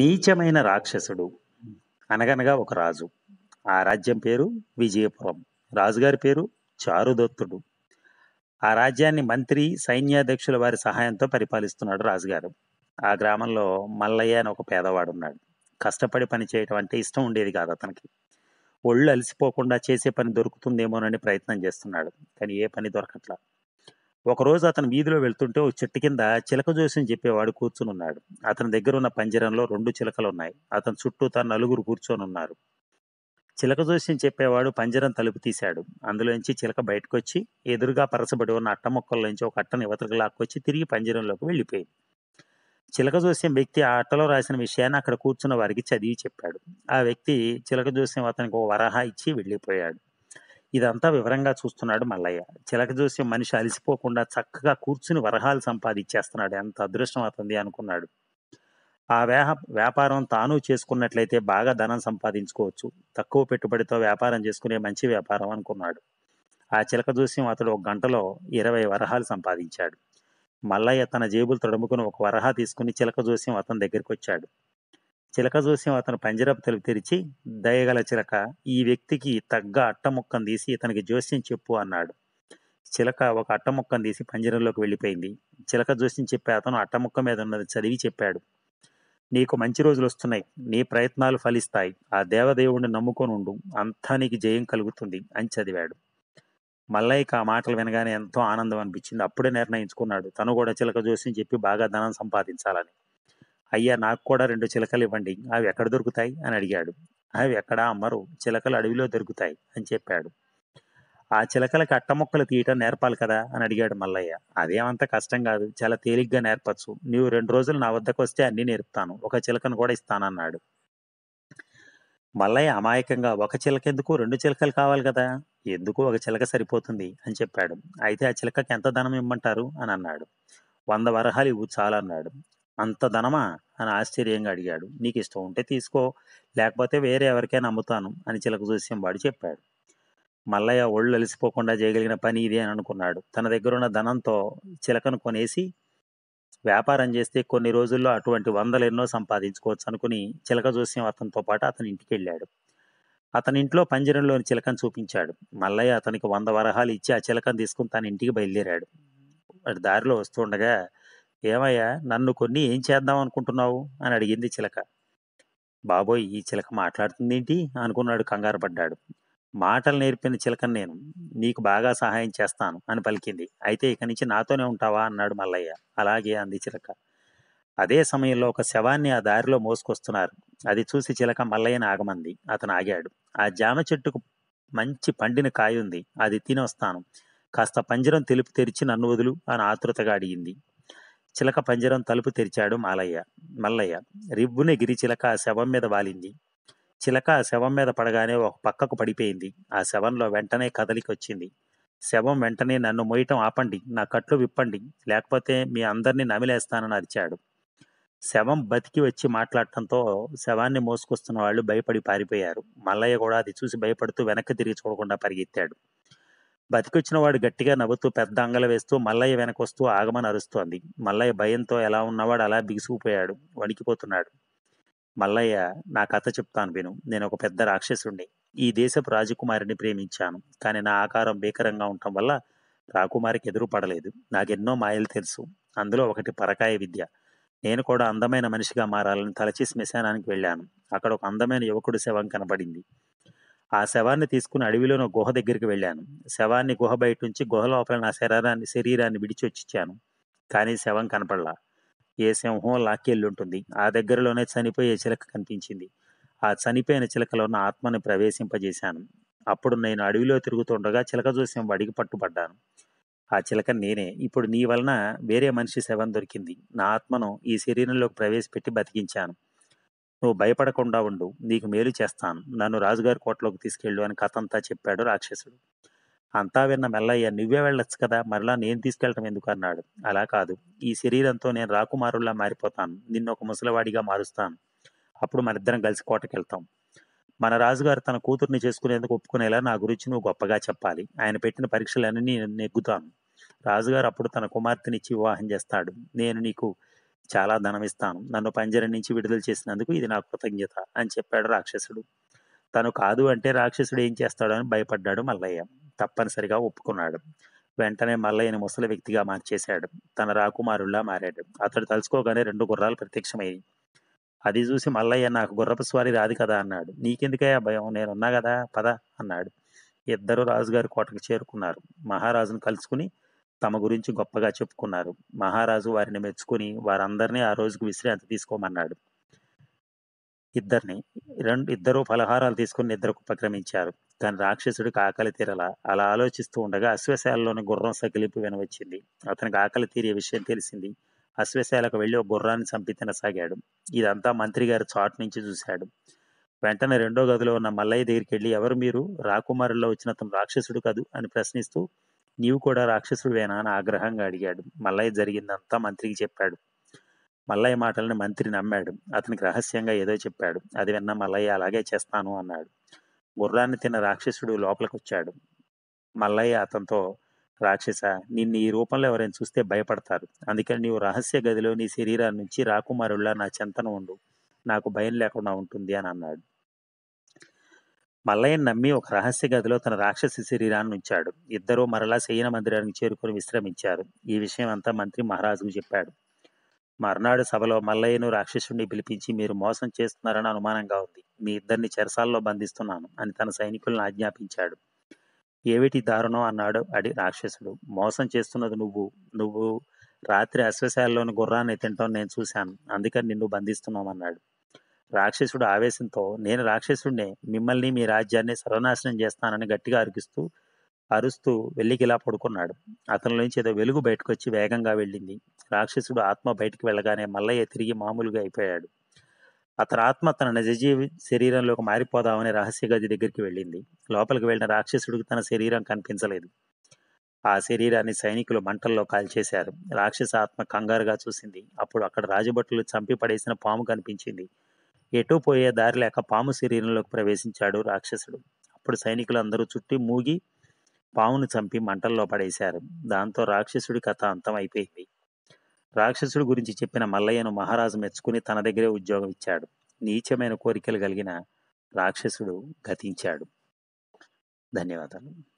నీచమైన రాక్షసుడు అనగనగా ఒక రాజు ఆ రాజ్యం పేరు విజయపురం రాజుగారి పేరు చారుదత్తుడు ఆ రాజ్యాన్ని మంత్రి సైన్యాధ్యక్షుల వారి సహాయంతో పరిపాలిస్తున్నాడు రాజుగారు ఆ గ్రామంలో మల్లయ్య అని ఒక పేదవాడు ఉన్నాడు కష్టపడి పని చేయటం అంటే ఇష్టం ఉండేది కాదు అతనికి ఒళ్ళు అలసిపోకుండా చేసే పని దొరుకుతుందేమోనని ప్రయత్నం చేస్తున్నాడు కానీ ఏ పని దొరకట్లా ఒకరోజు అతను వీధిలో వెళ్తుంటే ఒక చెట్టు కింద చిలక అని చెప్పేవాడు కూర్చుని ఉన్నాడు అతని దగ్గర ఉన్న పంజరంలో రెండు చిలకలు ఉన్నాయి అతని చుట్టూ తన నలుగురు కూర్చొని ఉన్నారు చిలక అని చెప్పేవాడు పంజరం తలుపు తీశాడు అందులోంచి చిలక బయటకు వచ్చి ఎదురుగా పరసబడి ఉన్న అట్ట మొక్కల్లోంచి ఒక అట్టను ఇవతలకు లాక్కొచ్చి తిరిగి పంజరంలోకి వెళ్ళిపోయింది చిలక జోస్యం వ్యక్తి ఆ అట్టలో రాసిన విషయాన్ని అక్కడ కూర్చున్న వారికి చదివి చెప్పాడు ఆ వ్యక్తి చిలక జోస్యం అతనికి ఒక వరహ ఇచ్చి వెళ్ళిపోయాడు ఇదంతా వివరంగా చూస్తున్నాడు మల్లయ్య చిలక చూసి మనిషి అలిసిపోకుండా చక్కగా కూర్చుని వరహాలు సంపాదించేస్తున్నాడు ఎంత అదృష్టం అవుతుంది అనుకున్నాడు ఆ వేహ వ్యాపారం తాను చేసుకున్నట్లయితే బాగా ధనం సంపాదించుకోవచ్చు తక్కువ పెట్టుబడితో వ్యాపారం చేసుకునే మంచి వ్యాపారం అనుకున్నాడు ఆ చిలక జోస్యం అతడు ఒక గంటలో ఇరవై వరహాలు సంపాదించాడు మల్లయ్య తన జేబులు తడుముకుని ఒక వరహా తీసుకుని చిలక జోస్యం అతని దగ్గరికి వచ్చాడు చిలక చూసి అతను పంజరపు తలుపు తెరిచి దయగల చిలక ఈ వ్యక్తికి తగ్గ అట్టముక్కను తీసి ఇతనికి జోస్యం చెప్పు అన్నాడు చిలక ఒక అట్టముక్కను తీసి పంజరంలోకి వెళ్ళిపోయింది చిలక జోస్యం చెప్పే అతను అట్టముక్క మీద ఉన్నది చదివి చెప్పాడు నీకు మంచి రోజులు వస్తున్నాయి నీ ప్రయత్నాలు ఫలిస్తాయి ఆ దేవదేవుడిని నమ్ముకొని ఉండు అంతా నీకు జయం కలుగుతుంది అని చదివాడు మల్లయ్యకి ఆ మాటలు వినగానే ఎంతో ఆనందం అనిపించింది అప్పుడే నిర్ణయించుకున్నాడు తను కూడా చిలక జోస్యం చెప్పి బాగా ధనం సంపాదించాలని అయ్యా నాకు కూడా రెండు చిలకలు ఇవ్వండి అవి ఎక్కడ దొరుకుతాయి అని అడిగాడు అవి ఎక్కడా అమ్మరు చిలకలు అడవిలో దొరుకుతాయి అని చెప్పాడు ఆ చిలకలకి అట్టముక్కలు తీయటం నేర్పాలి కదా అని అడిగాడు మల్లయ్య అదేమంత కష్టం కాదు చాలా తేలిగ్గా నేర్పచ్చు నీవు రెండు రోజులు నా వద్దకు వస్తే అన్నీ నేర్పుతాను ఒక చిలకను కూడా ఇస్తానన్నాడు మల్లయ్య అమాయకంగా ఒక చిలక ఎందుకు రెండు చిలకలు కావాలి కదా ఎందుకు ఒక చిలక సరిపోతుంది అని చెప్పాడు అయితే ఆ చిలకకి ఎంత ధనం ఇమ్మంటారు అని అన్నాడు వంద వరహాలు ఇవ్వు చాలు అన్నాడు అంత ధనమా అని ఆశ్చర్యంగా అడిగాడు నీకు ఇష్టం ఉంటే తీసుకో లేకపోతే వేరే ఎవరికైనా అమ్ముతాను అని చిలక జోస్యం వాడు చెప్పాడు మల్లయ్య ఒళ్ళు అలిసిపోకుండా చేయగలిగిన పని ఇదే అని అనుకున్నాడు తన దగ్గర ఉన్న ధనంతో చిలకను కొనేసి వ్యాపారం చేస్తే కొన్ని రోజుల్లో అటువంటి వందలు ఎన్నో సంపాదించుకోవచ్చు అనుకుని చిలక జోస్యం అతనితో పాటు అతని ఇంటికి వెళ్ళాడు అతని ఇంట్లో పంజరంలోని చిలకను చూపించాడు మల్లయ్య అతనికి వంద వరహాలు ఇచ్చి ఆ చిలకను తీసుకుని తన ఇంటికి బయలుదేరాడు వాడి దారిలో వస్తుండగా ఏమయ్యా నన్ను కొన్ని ఏం చేద్దాం అనుకుంటున్నావు అని అడిగింది చిలక బాబోయ్ ఈ చిలక మాట్లాడుతుందేంటి అనుకున్నాడు కంగారు పడ్డాడు మాటలు నేర్పిన చిలకను నేను నీకు బాగా సహాయం చేస్తాను అని పలికింది అయితే ఇక నుంచి నాతోనే ఉంటావా అన్నాడు మల్లయ్య అలాగే అంది చిలక అదే సమయంలో ఒక శవాన్ని ఆ దారిలో మోసుకొస్తున్నారు అది చూసి చిలక మల్లయ్యని ఆగమంది అతను ఆగాడు ఆ జామ చెట్టుకు మంచి పండిన కాయ ఉంది అది తిని వస్తాను కాస్త పంజరం తెలుపు తెరిచి నన్ను వదులు అని ఆతృతగా అడిగింది చిలక పంజరం తలుపు తెరిచాడు మాలయ్య మల్లయ్య రిబ్బున గిరి చిలక ఆ శవం మీద వాలింది చిలక ఆ శవం మీద పడగానే ఒక పక్కకు పడిపోయింది ఆ శవంలో వెంటనే కదలికొచ్చింది శవం వెంటనే నన్ను మోయటం ఆపండి నా కట్లు విప్పండి లేకపోతే మీ అందరినీ నమిలేస్తానని అరిచాడు శవం బతికి వచ్చి మాట్లాడటంతో శవాన్ని మోసుకొస్తున్న వాళ్ళు భయపడి పారిపోయారు మల్లయ్య కూడా అది చూసి భయపడుతూ వెనక్కి తిరిగి చూడకుండా పరిగెత్తాడు బతికొచ్చిన వాడు గట్టిగా నవ్వుతూ పెద్ద అంగల వేస్తూ మల్లయ్య వెనకొస్తూ ఆగమని అరుస్తోంది మల్లయ్య భయంతో ఎలా ఉన్నవాడు అలా బిగుసుకుపోయాడు వణికిపోతున్నాడు మల్లయ్య నా కథ చెప్తాను విను నేను ఒక పెద్ద రాక్షసుణ్ణి ఈ దేశపు రాజకుమారిని ప్రేమించాను కానీ నా ఆకారం భీకరంగా ఉండటం వల్ల రాకుమారికి ఎదురు పడలేదు నాకెన్నో మాయలు తెలుసు అందులో ఒకటి పరకాయ విద్య నేను కూడా అందమైన మనిషిగా మారాలని తలచేసి శ్మశానానికి వెళ్ళాను అక్కడ ఒక అందమైన యువకుడు శవం కనబడింది ఆ శవాన్ని తీసుకుని అడవిలోని గుహ దగ్గరికి వెళ్ళాను శవాన్ని గుహ బయట నుంచి గుహ లోపల నా శరీరాన్ని శరీరాన్ని విడిచి వచ్చిచ్చాను కానీ శవం కనపడలా ఏ సింహం లాక్కెళ్ళుంటుంది ఆ దగ్గరలోనే చనిపోయే చిలక కనిపించింది ఆ చనిపోయిన చిలకలో నా ఆత్మని ప్రవేశింపజేశాను అప్పుడు నేను అడవిలో తిరుగుతుండగా చిలక చూసి అడిగి పట్టుబడ్డాను ఆ చిలక నేనే ఇప్పుడు నీ వలన వేరే మనిషి శవం దొరికింది నా ఆత్మను ఈ శరీరంలోకి ప్రవేశపెట్టి బతికించాను నువ్వు భయపడకుండా ఉండు నీకు మేలు చేస్తాను నన్ను రాజుగారి కోటలోకి తీసుకెళ్ళు అని కథంతా చెప్పాడు రాక్షసుడు అంతా విన్న మెల్లయ్య నువ్వే వెళ్ళొచ్చు కదా మరలా నేను తీసుకెళ్ళటం ఎందుకు అన్నాడు అలా కాదు ఈ శరీరంతో నేను రాకుమారుల్లా మారిపోతాను నిన్ను ఒక ముసలివాడిగా మారుస్తాను అప్పుడు మనిద్దరం కలిసి కోటకెళ్తాం మన రాజుగారు తన కూతుర్ని చేసుకునేందుకు ఒప్పుకునేలా నా గురించి నువ్వు గొప్పగా చెప్పాలి ఆయన పెట్టిన పరీక్షలన్నీ నేను నెగ్గుతాను రాజుగారు అప్పుడు తన కుమార్తెనిచ్చి వివాహం చేస్తాడు నేను నీకు చాలా ధనమిస్తాను నన్ను పంజరం నుంచి విడుదల చేసినందుకు ఇది నా కృతజ్ఞత అని చెప్పాడు రాక్షసుడు తను కాదు అంటే రాక్షసుడు ఏం చేస్తాడో అని భయపడ్డాడు మల్లయ్య తప్పనిసరిగా ఒప్పుకున్నాడు వెంటనే మల్లయ్యని ముసలి వ్యక్తిగా మార్చేశాడు తన రాకుమారుల్లా మారాడు అతడు తలుచుకోగానే రెండు గుర్రాలు ప్రత్యక్షమయ్యాయి అది చూసి మల్లయ్య నాకు గుర్రపు స్వారి రాదు కదా అన్నాడు నీకెందుకయ్యా భయం నేనున్నా కదా పద అన్నాడు ఇద్దరు రాజుగారి కోటకు చేరుకున్నారు మహారాజును కలుసుకుని తమ గురించి గొప్పగా చెప్పుకున్నారు మహారాజు వారిని మెచ్చుకుని వారందరినీ ఆ రోజుకు విశ్రాంతి తీసుకోమన్నాడు ఇద్దరిని రెండు ఇద్దరు ఫలహారాలు తీసుకుని ఇద్దరు ఉపక్రమించారు కానీ రాక్షసుడికి ఆకలి తీరల అలా ఆలోచిస్తూ ఉండగా అశ్వశాలలోని గుర్రం సగిలిపి వినవచ్చింది అతనికి ఆకలి తీరే విషయం తెలిసింది అశ్వశాలకు వెళ్ళి ఒక గుర్రాన్ని చంపి తినసాగాడు ఇదంతా మంత్రి గారి చాటు నుంచి చూశాడు వెంటనే రెండో గదిలో ఉన్న మల్లయ్య దగ్గరికి వెళ్ళి ఎవరు మీరు రాకుమారుల్లో వచ్చిన అతను రాక్షసుడు కదూ అని ప్రశ్నిస్తూ నీవు కూడా రాక్షసుడివేనా అని ఆగ్రహంగా అడిగాడు మల్లయ్య జరిగిందంతా మంత్రికి చెప్పాడు మల్లయ్య మాటలను మంత్రి నమ్మాడు అతనికి రహస్యంగా ఏదో చెప్పాడు అది విన్న మల్లయ్య అలాగే చేస్తాను అన్నాడు గుర్రాన్ని తిన్న రాక్షసుడు లోపలికొచ్చాడు మల్లయ్య అతనితో రాక్షస నిన్ను ఈ రూపంలో ఎవరైనా చూస్తే భయపడతారు అందుకని నీవు రహస్య గదిలో నీ శరీరాన్ని నుంచి రాకుమారుల్లా నా చెంతన ఉండు నాకు భయం లేకుండా ఉంటుంది అని అన్నాడు మల్లయ్య నమ్మి ఒక రహస్య గదిలో తన రాక్షసి శరీరాన్ని ఉంచాడు ఇద్దరూ మరలా శయన మందిరానికి చేరుకుని విశ్రమించారు ఈ విషయం అంతా మంత్రి మహారాజుకు చెప్పాడు మర్నాడు సభలో మల్లయ్యను రాక్షసుడిని పిలిపించి మీరు మోసం చేస్తున్నారని అనుమానంగా ఉంది మీ ఇద్దరిని చెరసాల్లో బంధిస్తున్నాను అని తన సైనికులను ఆజ్ఞాపించాడు ఏమిటి దారుణం అన్నాడు అడి రాక్షసుడు మోసం చేస్తున్నది నువ్వు నువ్వు రాత్రి అశ్వశాలలోని గుర్రాన్ని తింటాం నేను చూశాను అందుకని నిన్ను బంధిస్తున్నామన్నాడు రాక్షసుడు ఆవేశంతో నేను రాక్షసుడినే మిమ్మల్ని మీ రాజ్యాన్ని సర్వనాశనం చేస్తానని గట్టిగా అరికిస్తూ అరుస్తూ వెళ్ళికిలా పడుకున్నాడు అతని నుంచి ఏదో వెలుగు బయటకు వచ్చి వేగంగా వెళ్ళింది రాక్షసుడు ఆత్మ బయటికి వెళ్ళగానే మల్లయ్య తిరిగి మామూలుగా అయిపోయాడు అతని ఆత్మ తన నిజజీవి శరీరంలోకి మారిపోదామని రహస్య గది దగ్గరికి వెళ్ళింది లోపలికి వెళ్ళిన రాక్షసుడికి తన శరీరం కనిపించలేదు ఆ శరీరాన్ని సైనికులు మంటల్లో కాల్చేశారు రాక్షస ఆత్మ కంగారుగా చూసింది అప్పుడు అక్కడ రాజభటులు చంపి పడేసిన పాము కనిపించింది ఎటు పోయే దారి లేక పాము శరీరంలోకి ప్రవేశించాడు రాక్షసుడు అప్పుడు సైనికులు అందరూ చుట్టి మూగి పామును చంపి మంటల్లో పడేశారు దాంతో రాక్షసుడి కథ అంతం అయిపోయింది రాక్షసుడి గురించి చెప్పిన మల్లయ్యను మహారాజు మెచ్చుకుని తన దగ్గరే ఉద్యోగం ఇచ్చాడు నీచమైన కోరికలు కలిగిన రాక్షసుడు గతించాడు ధన్యవాదాలు